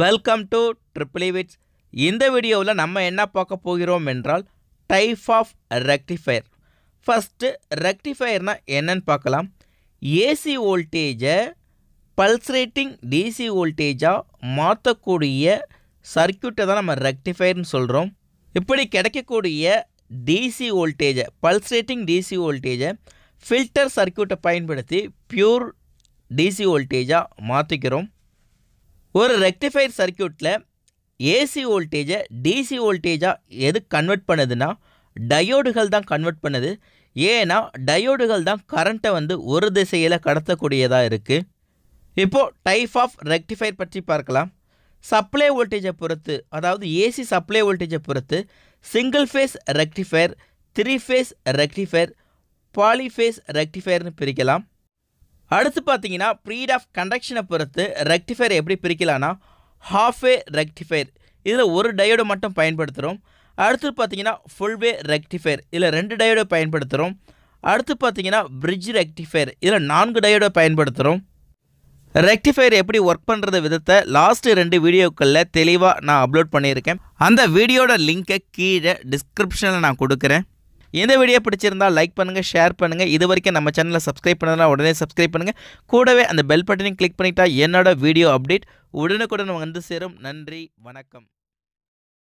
welcome to triple E விட்ஸ் இந்த வீடியோவில் நம்ம என்ன பார்க்க போகிறோம் என்றால் டைப் ஆஃப் ரெக்டிஃபயர் ஃபஸ்ட்டு ரெக்டிஃபயர்னால் என்னன்னு பார்க்கலாம் ஏசி வோல்டேஜை பல்சரேட்டிங் டிசி வோல்டேஜாக மாற்றக்கூடிய சர்க்கியூட்டை தான் நம்ம ரெக்டிஃபயர்னு சொல்கிறோம் இப்படி கிடைக்கக்கூடிய டிசி வோல்டேஜை பல்சரேட்டிங் டிசி வோல்டேஜை ஃபில்டர் சர்க்கியூட்டை பயன்படுத்தி ப்யூர் டிசி வோல்டேஜாக மாற்றிக்கிறோம் ஒரு ரெக்டிஃபைர் சர்க்கியூட்டில் ஏசி வோல்டேஜை டிசி வோல்டேஜாக எது கன்வெர்ட் பண்ணுதுன்னா டயோடுகள் தான் கன்வெர்ட் பண்ணுது ஏன்னா டயோடுகள் தான் கரண்ட்டை வந்து ஒரு திசையில் கடத்தக்கூடியதாக இருக்குது இப்போது டைப் ஆஃப் ரெக்டிஃபைர் பற்றி பார்க்கலாம் சப்ளை வோல்டேஜை பொறுத்து அதாவது ஏசி சப்ளை வோல்டேஜை பொறுத்து single phase rectifier three phase rectifier polyphase ரெக்டிஃபயர்னு பிரிக்கலாம் அடுத்து பார்த்தீங்கன்னா ப்ரீட் ஆஃப் கண்டக்ஷனை பொறுத்து ரெக்டிஃபயர் எப்படி பிரிக்கலான்னா ஹாஃப்வே ரெக்டிஃபயர் இதில் ஒரு டயோடு மட்டும் பயன்படுத்துகிறோம் அடுத்து பார்த்தீங்கன்னா ஃபுல்வே ரெக்டிஃபயர் இதில் ரெண்டு டயோடு பயன்படுத்துகிறோம் அடுத்து பார்த்தீங்கன்னா பிரிட்ஜ் ரெக்டிஃபயர் இதில் நான்கு டயோடு பயன்படுத்துகிறோம் ரெக்டிஃபயர் எப்படி ஒர்க் பண்ணுறது விதத்தை லாஸ்ட் ரெண்டு வீடியோக்களில் தெளிவாக நான் அப்லோட் பண்ணியிருக்கேன் அந்த வீடியோட லிங்க்கை கீழே டிஸ்கிரிப்ஷனில் நான் கொடுக்குறேன் இந்த வீடியோ பிடிச்சிருந்தால் லைக் பண்ணுங்கள் ஷேர் பண்ணுங்கள் இது வரைக்கும் நம்ம சேனலை சப்ஸ்கிரைப் பண்ணலாம் உடனே சப்ஸ்கிரைப் பண்ணுங்கள் கூடவே அந்த பெல் பட்டனையும் கிளிக் பண்ணிட்டா என்னோட வீடியோ அப்டேட் உடனுக்குடன் வந்து சேரும் நன்றி வணக்கம்